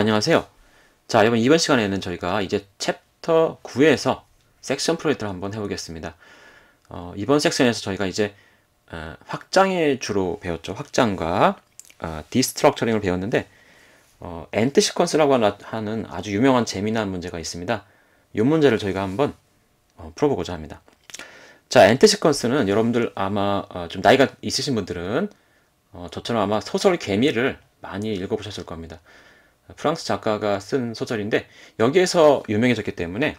안녕하세요. 자, 여러분 이번 시간에는 저희가 이제 챕터 9에서 섹션 프로젝트를 한번 해보겠습니다. 어, 이번 섹션에서 저희가 이제 어, 확장을 주로 배웠죠. 확장과 어, 디스트럭처링을 배웠는데 어, 엔트 시퀀스라고 하는 아주 유명한 재미난 문제가 있습니다. 이 문제를 저희가 한번 어, 풀어보고자 합니다. 자, 엔트 시퀀스는 여러분들 아마 어, 좀 나이가 있으신 분들은 어, 저처럼 아마 소설 개미를 많이 읽어보셨을 겁니다. 프랑스 작가가 쓴 소설인데 여기에서 유명해졌기 때문에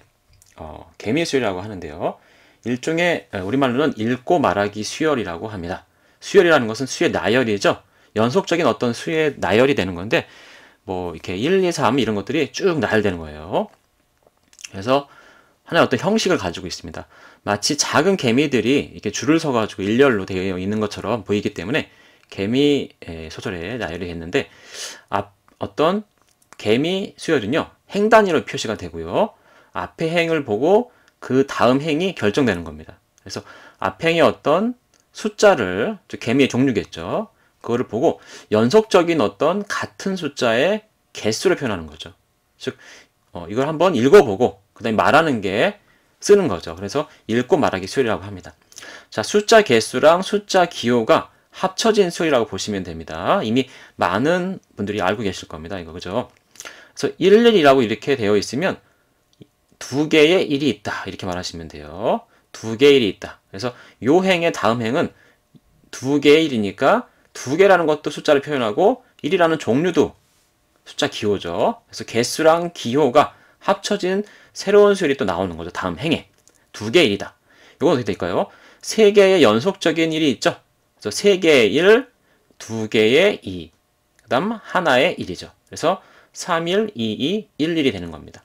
어, 개미의 수혈이라고 하는데요. 일종의 어, 우리말로는 읽고 말하기 수혈이라고 합니다. 수혈이라는 것은 수의 나열이죠. 연속적인 어떤 수의 나열이 되는 건데 뭐 이렇게 1, 2, 3 이런 것들이 쭉 나열되는 거예요. 그래서 하나의 어떤 형식을 가지고 있습니다. 마치 작은 개미들이 이렇게 줄을 서가지고 일렬로 되어 있는 것처럼 보이기 때문에 개미 소설에 나열이 했는데 앞 어떤 개미 수열은요 행 단위로 표시가 되고요 앞에 행을 보고 그 다음 행이 결정되는 겁니다 그래서 앞 행의 어떤 숫자를 개미의 종류겠죠 그거를 보고 연속적인 어떤 같은 숫자의 개수를 표현하는 거죠 즉 어, 이걸 한번 읽어보고 그 다음에 말하는 게 쓰는 거죠 그래서 읽고 말하기 수열이라고 합니다 자 숫자 개수랑 숫자 기호가 합쳐진 수열이라고 보시면 됩니다 이미 많은 분들이 알고 계실 겁니다 이거 그죠 그래서 11이라고 이렇게 되어 있으면 두 개의 1이 있다. 이렇게 말하시면 돼요. 두 개의 1이 있다. 그래서 요 행의 다음 행은 두 개의 1이니까 두 개라는 것도 숫자를 표현하고 1이라는 종류도 숫자 기호죠. 그래서 개수랑 기호가 합쳐진 새로운 수율이또 나오는 거죠. 다음 행에. 두 개의 1이다. 이건 어떻게 될까요? 세 개의 연속적인 1이 있죠. 그래서 세 개의 1, 두 개의 2, 그 다음 하나의 1이죠. 그래서 312211이 되는 겁니다.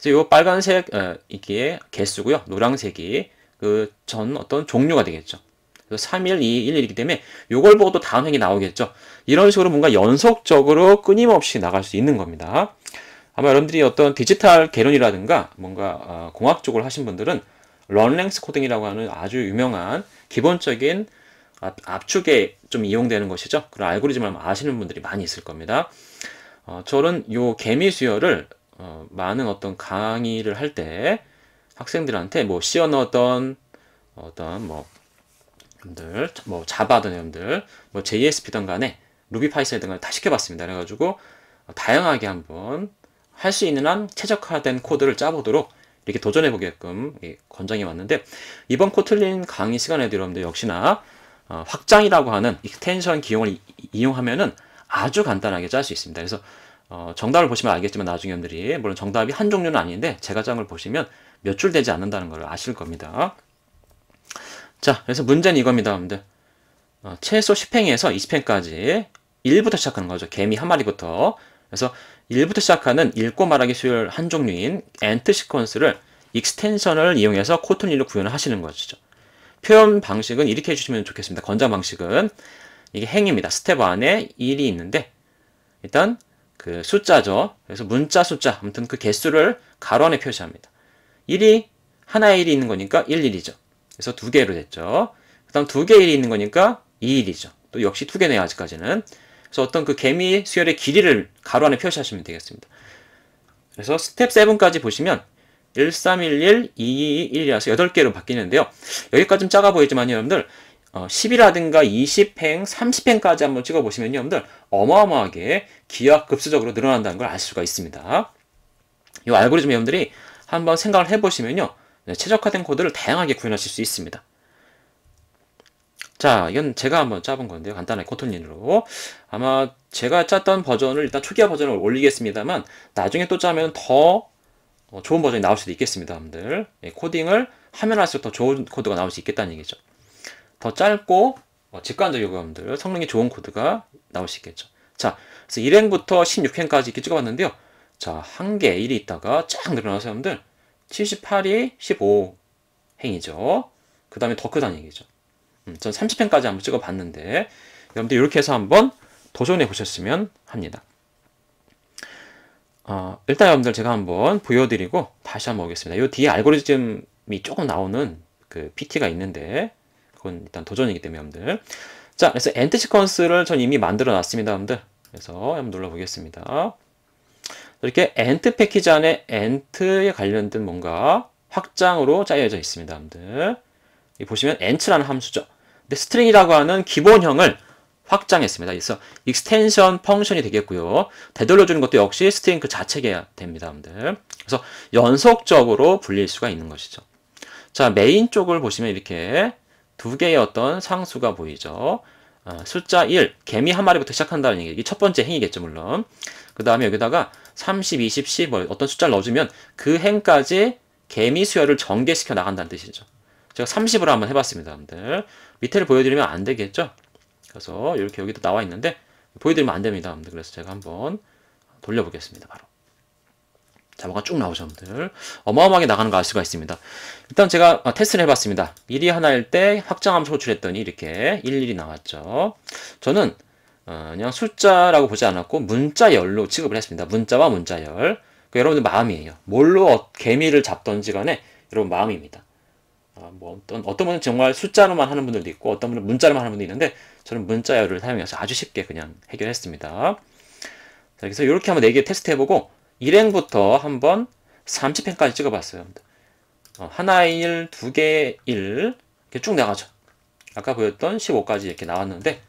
그래서 이 빨간색 어, 이게 개수고요. 노란색이 그 전 어떤 종류가 되겠죠. 3121이기 때문에 이걸 보고 또 다음 행이 나오겠죠. 이런 식으로 뭔가 연속적으로 끊임없이 나갈 수 있는 겁니다. 아마 여러분들이 어떤 디지털 개론이라든가 뭔가 어, 공학 쪽을 하신 분들은 런랭스 코딩이라고 하는 아주 유명한 기본적인 압축에 좀 이용되는 것이죠. 그런 알고리즘을 아시는 분들이 많이 있을 겁니다. 어, 저는 요 개미 수혈을 어, 많은 어떤 강의를 할 때 학생들한테 뭐 씌워 넣었던 어떤 뭐 여러분들 뭐 자바든 여러분들 뭐 JSP든 간에 루비 파이썬이든 간에 다 시켜봤습니다. 그래가지고 다양하게 한번 할 수 있는 한 최적화된 코드를 짜보도록 이렇게 도전해 보게끔 권장해 왔는데 이번 코틀린 강의 시간에 들어오는데 역시나 어, 확장이라고 하는 익스텐션 기용을 이용하면은 아주 간단하게 짤 수 있습니다. 그래서 어, 정답을 보시면 알겠지만 나중에 여러분들이 물론 정답이 한 종류는 아닌데 제가 짠걸 보시면 몇 줄 되지 않는다는 걸 아실 겁니다. 자, 그래서 문제는 이겁니다, 여러분들. 어, 최소 10행에서 20행까지 1부터 시작하는 거죠. 개미 한 마리부터. 그래서 1부터 시작하는 읽고 말하기 수열 한 종류인 엔트 시퀀스를 익스텐션을 이용해서 코튼 일로 구현을 하시는 것이죠 표현 방식은 이렇게 해주시면 좋겠습니다. 권장 방식은 이게 행입니다. 스텝 안에 1이 있는데 일단 그 숫자죠. 그래서 문자 숫자 아무튼 그 개수를 가로 안에 표시합니다. 1이 하나의 1이 있는 거니까 1, 1이죠. 그래서 두 개로 됐죠. 그 다음 두 개의 1이 있는 거니까 2, 1이죠. 또 역시 두 개네요. 아직까지는. 그래서 어떤 그 개미 수열의 길이를 가로 안에 표시하시면 되겠습니다. 그래서 스텝 7까지 보시면 1311, 2 2 1이라서 8개로 바뀌는데요. 여기까지 좀 작아 보이지만 여러분들 10이라든가 어, 20행, 30행까지 한번 찍어보시면요. 여러분들 어마어마하게 기하 급수적으로 늘어난다는 걸 알 수가 있습니다. 이 알고리즘 여러분들이 한번 생각을 해보시면요. 네, 최적화된 코드를 다양하게 구현하실 수 있습니다. 자, 이건 제가 한번 짜본 건데요. 간단하게 코톤린으로. 아마 제가 짰던 버전을 일단 초기화 버전을 올리겠습니다만 나중에 또 짜면 더 어, 좋은 버전이 나올 수도 있겠습니다. 여러분들. 예, 코딩을 하면 할수록 더 좋은 코드가 나올 수 있겠다는 얘기죠. 더 짧고 어, 직관적 요금들 성능이 좋은 코드가 나올 수 있겠죠. 자, 그래서 1행부터 16행까지 이렇게 찍어봤는데요. 자, 한개 1이 있다가 쫙 늘어나서 여러분들 78이 15행이죠. 그 다음에 더 크다는 얘기죠. 음, 전 30행까지 한번 찍어봤는데 여러분들 이렇게 해서 한번 도전해 보셨으면 합니다. 어, 일단 여러분들 제가 한번 보여드리고 다시 한번 보겠습니다. 이 뒤에 알고리즘이 조금 나오는 그 PT가 있는데 그건 일단 도전이기 때문에 여러분들. 자, 그래서 엔트 시퀀스를 전 이미 만들어 놨습니다, 여러분들. 그래서 한번 눌러 보겠습니다. 이렇게 엔트 패키지 안에 엔트에 관련된 뭔가 확장으로 짜여져 있습니다, 여러분들. 보시면 엔트라는 함수죠. 근데 스트링이라고 하는 기본형을 확장했습니다. 그래서 익스텐션 펑션이 되겠고요. 되돌려주는 것도 역시 스트링 그 자체가 됩니다. 여러분들. 그래서 연속적으로 불릴 수가 있는 것이죠. 자 메인 쪽을 보시면 이렇게 두 개의 어떤 상수가 보이죠. 어, 숫자 1, 개미 한 마리부터 시작한다는 얘기. 이첫 번째 행이겠죠, 물론. 그 다음에 여기다가 30, 20, 10 어떤 숫자를 넣어주면 그 행까지 개미 수열을 전개시켜 나간다는 뜻이죠. 제가 30으로 한번 해봤습니다, 여러분들. 밑에를 보여드리면 안 되겠죠? 그래서 이렇게 여기도 나와 있는데 보여드리면 안 됩니다, 여러분들. 그래서 제가 한번 돌려보겠습니다, 바로. 자막가 쭉 나오죠, 여러분들. 어마어마하게 나가는 거 알 수가 있습니다. 일단 제가 아, 테스트를 해봤습니다. 1리 하나일 때 확장하면서 호출했더니 이렇게 1, 1이 나왔죠. 저는 어, 그냥 숫자라고 보지 않았고 문자열로 취급을 했습니다. 문자와 문자열. 그 여러분들 마음이에요. 뭘로 어, 개미를 잡던지 간에 여러분 마음입니다. 아, 뭐 어떤, 어떤 분은 정말 숫자로만 하는 분들도 있고 어떤 분은 문자로만 하는 분도 있는데 저는 문자열을 사용해서 아주 쉽게 그냥 해결했습니다. 자, 그래서 이렇게 한번 4개 테스트해보고 1행부터 한번 30행까지 찍어봤어요. 어, 하나 일, 두개 일, 이렇게 쭉 나가죠. 아까 보였던 15까지 이렇게 나왔는데,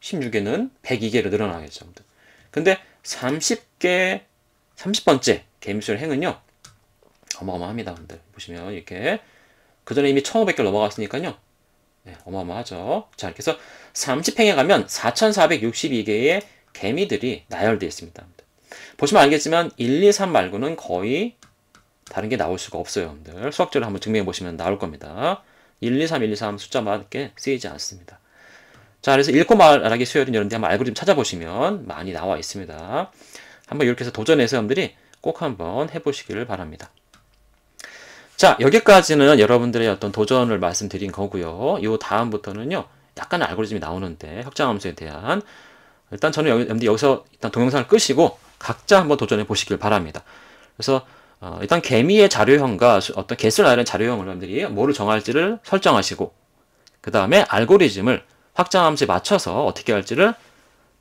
16개는 예, 102개로 늘어나겠죠. 근데 30개, 30번째 개미술 행은요, 어마어마합니다. 여러 보시면 이렇게, 그 전에 이미 1500개 로 넘어갔으니까요, 네, 어마어마하죠. 자, 이렇게 해서 30행에 가면 4462개의 개미들이 나열되어 있습니다. 보시면 알겠지만 1, 2, 3 말고는 거의 다른 게 나올 수가 없어요. 여러분들. 수학적으로 한번 증명해 보시면 나올 겁니다. 1, 2, 3, 1, 2, 3 숫자만 이렇게 쓰이지 않습니다. 자, 그래서 읽고 말하기 수열은 이런데 한번 알고리즘 찾아보시면 많이 나와 있습니다. 한번 이렇게 해서 도전해서 여러분들이 꼭 한번 해보시기를 바랍니다. 자, 여기까지는 여러분들의 어떤 도전을 말씀드린 거고요. 이 다음부터는요. 약간 알고리즘이 나오는데 확장함수에 대한 일단 저는 여기, 여기서 일단 동영상을 끄시고 각자 한번 도전해 보시길 바랍니다. 그래서 어, 일단 개미의 자료형과 어떤 개수를 나열한 자료형을 여러분들이 뭐를 정할지를 설정하시고 그 다음에 알고리즘을 확장함수에 맞춰서 어떻게 할지를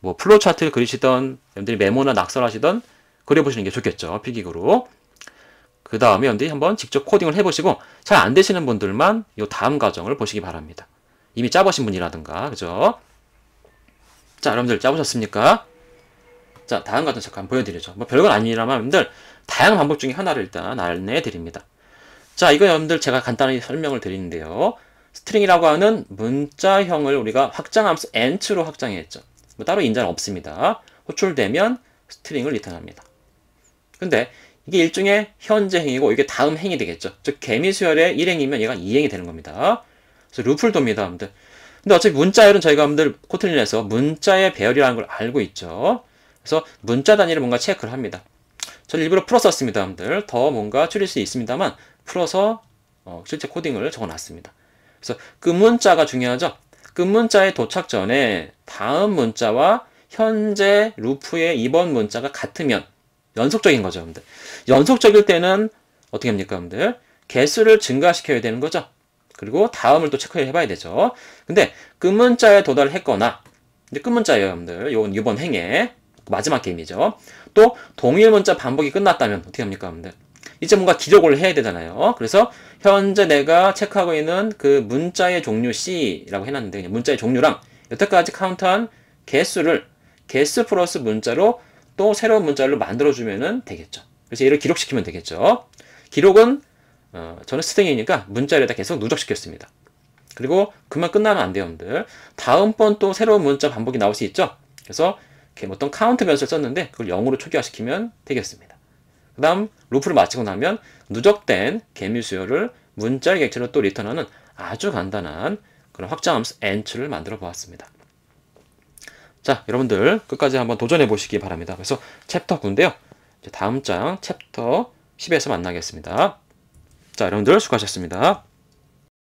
뭐 플로우 차트를 그리시던 여러분들이 메모나 낙서하시던 그려보시는 게 좋겠죠. 피기구로. 그 다음에 여러분들이 한번 직접 코딩을 해보시고 잘 안 되시는 분들만 이 다음 과정을 보시기 바랍니다. 이미 짜보신 분이라든가 그죠? 자 여러분들 짜보셨습니까? 자, 다음 같은 잠깐 보여드리죠. 뭐 별건 아니라만 여러분들 다양한 방법 중에 하나를 일단 안내드립니다. 해 자, 이거 여러분들 제가 간단히 설명을 드리는데요. 스트링이라고 하는 문자형을 우리가 확장함수 n츠로 확장했죠. 뭐 따로 인자는 없습니다. 호출되면 스트링을 리턴합니다. 근데 이게 일종의 현재 행이고 이게 다음 행이 되겠죠. 즉 개미수열의 1행이면 얘가 2행이 되는 겁니다. 그래서 루플 돕니다. 여러분들. 근데 어차피 문자열은 저희가 여러분들 코틀린에서 문자의 배열이라는 걸 알고 있죠. 그래서 문자 단위를 뭔가 체크를 합니다. 저는 일부러 풀어 썼습니다. 여러분들. 더 뭔가 줄일 수 있습니다만 풀어서 어, 실제 코딩을 적어놨습니다. 그래서 그 문자가 중요하죠. 그 문자에 도착 전에 다음 문자와 현재 루프의 이번 문자가 같으면 연속적인 거죠, 여러분들. 연속적일 때는 어떻게 합니까, 여러분들? 개수를 증가시켜야 되는 거죠. 그리고 다음을 또 체크해 봐야 되죠. 근데 끝문자에 그 도달했거나 이제 끝문자예요, 여러분들. 요 이번 행에 마지막 게임이죠. 또 동일 문자 반복이 끝났다면 어떻게 합니까, 여러분들? 이제 뭔가 기록을 해야 되잖아요. 그래서 현재 내가 체크하고 있는 그 문자의 종류 C라고 해놨는데 그냥 문자의 종류랑 여태까지 카운트한 개수를 개수 플러스 문자로 또 새로운 문자를 만들어주면 되겠죠. 그래서 얘를 기록시키면 되겠죠. 기록은 어, 저는 스팅이니까 문자를 다 계속 누적시켰습니다. 그리고 그만 끝나면 안 돼요, 여러분들. 다음번 또 새로운 문자 반복이 나올 수 있죠. 그래서 이렇게 어떤 카운트 변수를 썼는데 그걸 0으로 초기화시키면 되겠습니다. 그 다음 루프를 마치고 나면 누적된 개미 수열을 문자의 객체로 또 리턴하는 아주 간단한 그런 확장함수 n추를 만들어 보았습니다. 자 여러분들 끝까지 한번 도전해 보시기 바랍니다. 그래서 챕터 9인데요. 다음 장 챕터 10에서 만나겠습니다. 자 여러분들 수고하셨습니다.